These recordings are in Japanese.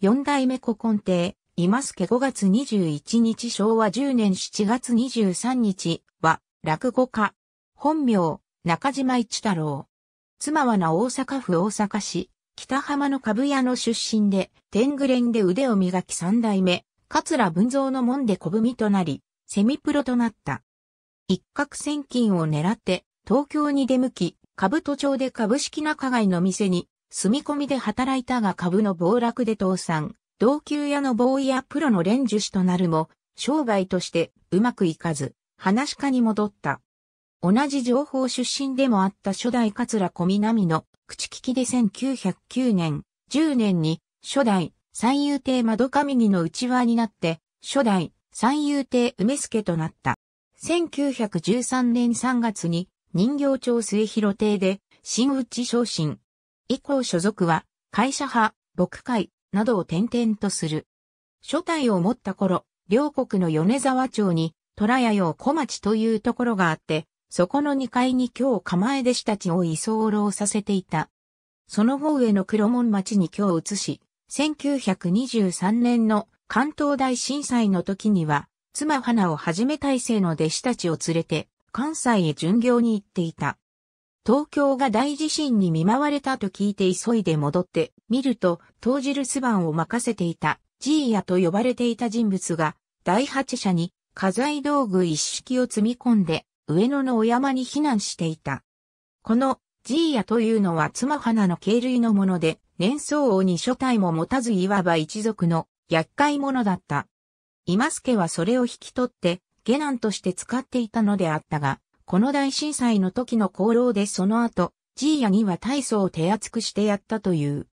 四代目古今亭、今助5月21日昭和10年7月23日は、落語家。本名、中島一太郎。妻はな大阪府大阪市、北浜の株屋の出身で、天狗連で腕を磨き三代目、桂文蔵の門で小踏みとなり、セミプロとなった。一攫千金を狙って、東京に出向き、株都町で株式仲買の店に住み込みで働いたが株の暴落で倒産、同級屋のボーイやプロの連樹師となるも、商売としてうまくいかず、話し家に戻った。同じ情報出身でもあった初代桂小南の口利きで1909年、10年に初代三遊亭窓上木の内輪になって、初代三遊亭梅助となった。1913年3月に人形町末広亭で新内昇進、以降所属は、会社派、牧会、などを転々とする。初代を持った頃、両国の米沢町に、虎屋用小町というところがあって、そこの2階に今日構え弟子たちを居候させていた。その後上の黒門町に今日移し、1923年の関東大震災の時には、妻花をはじめ大制の弟子たちを連れて、関西へ巡業に行っていた。東京が大地震に見舞われたと聞いて急いで戻って、見ると、当時留守番を任せていた、ジーヤと呼ばれていた人物が、第8社に、家財道具一式を積み込んで、上野のお山に避難していた。この、ジーヤというのは妻花の系類のもので、年相応に初体も持たずいわば一族の厄介者だった。今助はそれを引き取って、下男として使っていたのであったが、この大震災の時の功労でその後、ジーヤには大層手厚くしてやったという。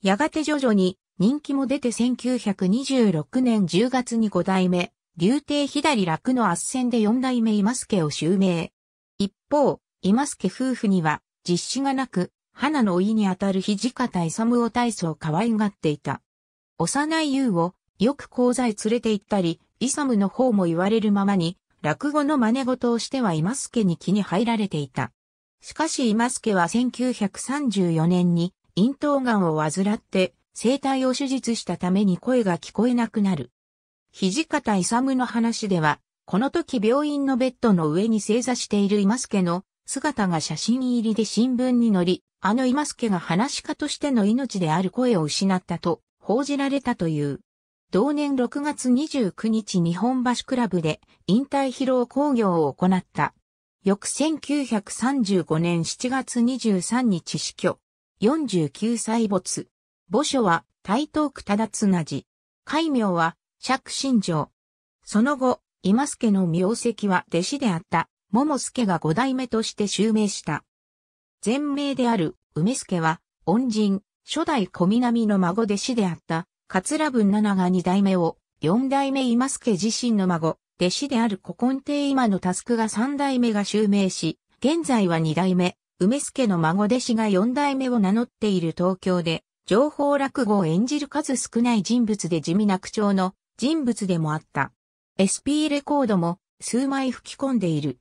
やがて徐々に人気も出て1926年10月に5代目、竜亭左楽の圧戦で4代目今助を襲名。一方、今助夫婦には実施がなく、花の老いにあたる肘方勇を大層可愛がっていた。幼い優をよく講座へ連れて行ったり、イサムの方も言われるままに、落語の真似事をしては今助に気に入られていた。しかし今助は1934年に咽頭んを患って生体を手術したために声が聞こえなくなる。土方勇の話では、この時病院のベッドの上に正座している今助の姿が写真入りで新聞に載り、あの今助が話し家としての命である声を失ったと報じられたという。同年6月29日日本橋クラブで引退披露興行を行った。翌1935年7月23日死去。49歳没。墓所は台東区忠綱寺。戒名は釈新城。その後、今助の名跡は弟子であった桃助が五代目として襲名した。全名である梅助は恩人、初代小南の孫弟子であった桂文七が二代目を、四代目今助自身の孫、弟子である古今亭今のタスクが三代目が襲名し、現在は二代目、梅助の孫弟子が四代目を名乗っている東京で、情報落語を演じる数少ない人物で地味な口調の人物でもあった。SP レコードも数枚吹き込んでいる。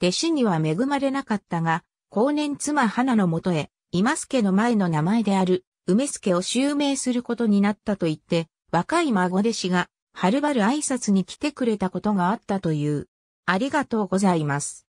弟子には恵まれなかったが、後年妻花のもとへ、今助の前の名前である梅助を襲名することになったと言って、若い孫弟子が、はるばる挨拶に来てくれたことがあったという。ありがとうございます。